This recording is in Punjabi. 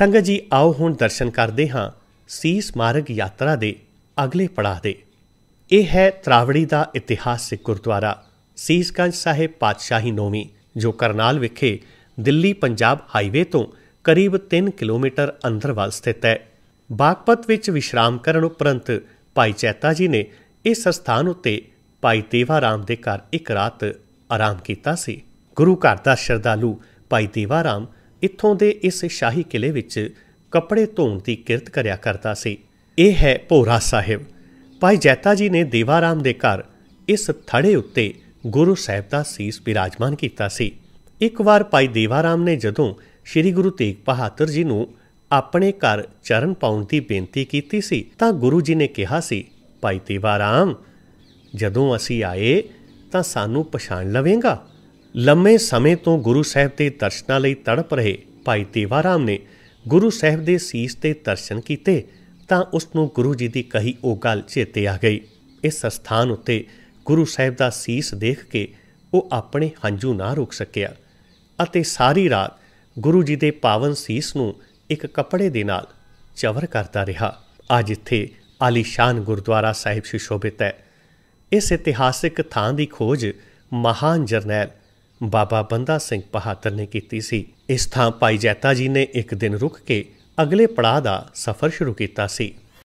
ਸੰਗਤ ਜੀ ਆਓ ਹੁਣ ਦਰਸ਼ਨ ਕਰਦੇ ਹਾਂ ਸੀਸ ਮਾਰਗ ਯਾਤਰਾ ਦੇ ਅਗਲੇ ਪੜਾਅ ਦੇ ਇਹ ਹੈ ਤਰਾਵੜੀ ਦਾ ਇਤਿਹਾਸਿਕ ਗੁਰਦੁਆਰਾ ਸੀਸਗੰਜ ਸਾਹਿਬ ਪਾਤਸ਼ਾਹੀ ਨੋਵੀਂ ਜੋ ਕਰਨਾਲ ਵਿਖੇ ਦਿੱਲੀ ਪੰਜਾਬ ਹਾਈਵੇ ਤੋਂ ਕਰੀਬ 3 ਕਿਲੋਮੀਟਰ ਅੰਦਰ ਵੱਲ ਸਥਿਤ ਹੈ ਬਾਗਪਤ ਵਿੱਚ ਵਿਸ਼ਰਾਮ ਕਰਨ ਉਪਰੰਤ ਭਾਈ ਚੈਤਾ ਜੀ ਨੇ ਇਸ ਸਥਾਨ ਉੱਤੇ ਭਾਈ ਦੇਵਾ ਰਾਮ ਦੇ ਘਰ ਇੱਕ ਰਾਤ ਆਰਾਮ ਕੀਤਾ ਸੀ ਗੁਰੂ ਘਰ ਦਾ ਸ਼ਰਧਾਲੂ ਭਾਈ ਦੇਵਾ ਰਾਮ ਇੱਥੋਂ ਦੇ ਇਸ ਸ਼ਾਹੀ ਕਿਲੇ ਵਿੱਚ ਕੱਪੜੇ ਧੋਣ ਦੀ ਕਿਰਤ ਕਰਿਆ ਕਰਦਾ ਸੀ ਇਹ ਹੈ ਭੋਰਾ ਸਾਹਿਬ ਭਾਈ ਜੈਤਾ ਜੀ ਨੇ ਦੇਵਾਰਾਮ ਦੇ ਘਰ ਇਸ ਥੜੇ ਉੱਤੇ ਗੁਰੂ ਸਾਹਿਬ ਦਾ ਸੀਸ ਬਿਰਾਜਮਾਨ ਕੀਤਾ ਸੀ ਇੱਕ ਵਾਰ ਭਾਈ ਦੇਵਾਰਾਮ ਨੇ ਜਦੋਂ ਸ੍ਰੀ ਗੁਰੂ ਤੇਗ ਬਹਾਦਰ ਜੀ ਨੂੰ ਆਪਣੇ ਘਰ ਚਰਨ ਪਾਉਣ ਦੀ ਬੇਨਤੀ ਕੀਤੀ ਸੀ ਤਾਂ ਗੁਰੂ ਜੀ ਨੇ ਕਿਹਾ ਸੀ ਭਾਈ ਦੇਵਾਰਾਮ ਜਦੋਂ ਅਸੀਂ ਆਏ ਤਾਂ ਸਾਨੂੰ ਪਛਾਣ ਲਵੇਂਗਾ ਲੰਮੇ ਸਮੇਂ ਤੋਂ ਗੁਰੂ ਸਾਹਿਬ ਦੇ ਦਰਸ਼ਨਾਂ ਲਈ ਤੜਪ ਰਹੇ ਭਾਈ ਤੇਵਾਰਾਮ ਰਾਮ ਨੇ ਗੁਰੂ ਸਾਹਿਬ ਦੇ ਸੀਸ ਤੇ ਦਰਸ਼ਨ ਕੀਤੇ ਤਾਂ ਉਸ ਨੂੰ ਗੁਰੂ ਜੀ ਦੀ ਕਹੀ ਉਹ ਗੱਲ ਚੇਤੇ ਆ ਗਈ ਇਸ ਸਥਾਨ ਉੱਤੇ ਗੁਰੂ ਸਾਹਿਬ ਦਾ ਸੀਸ ਦੇਖ ਕੇ ਉਹ ਆਪਣੇ ਹੰਝੂ ਨਾ ਰੋਕ ਸਕਿਆ ਅਤੇ ਸਾਰੀ ਰਾਤ ਗੁਰੂ ਜੀ ਦੇ ਪਾਵਨ ਸੀਸ ਨੂੰ ਇੱਕ ਕੱਪੜੇ ਦੇ ਨਾਲ ਚਵਰ ਕਰਦਾ ਰਿਹਾ ਅੱਜ ਇੱਥੇ ਆਲੀਸ਼ਾਨ ਗੁਰਦੁਆਰਾ ਸਾਹਿਬ ਸ਼ਿਸ਼ੋਭਿਤ ਹੈ ਇਸ ਇਤਿਹਾਸਿਕ ਥਾਂ ਦੀ ਖੋਜ ਮਹਾਨ ਜਰਨੈਲ ਬਾਬਾ ਬੰਦਾ ਸਿੰਘ ਬਹਾਦਰ ਨੇ ਕੀਤੀ ਸੀ ਇਸ ਥਾਂ ਪਾਈ ਜੈਤਾ ਜੀ ਨੇ ਇੱਕ ਦਿਨ ਰੁਕ ਕੇ ਅਗਲੇ ਪੜਾਅ ਦਾ ਸਫ਼ਰ ਸ਼ੁਰੂ ਕੀਤਾ ਸੀ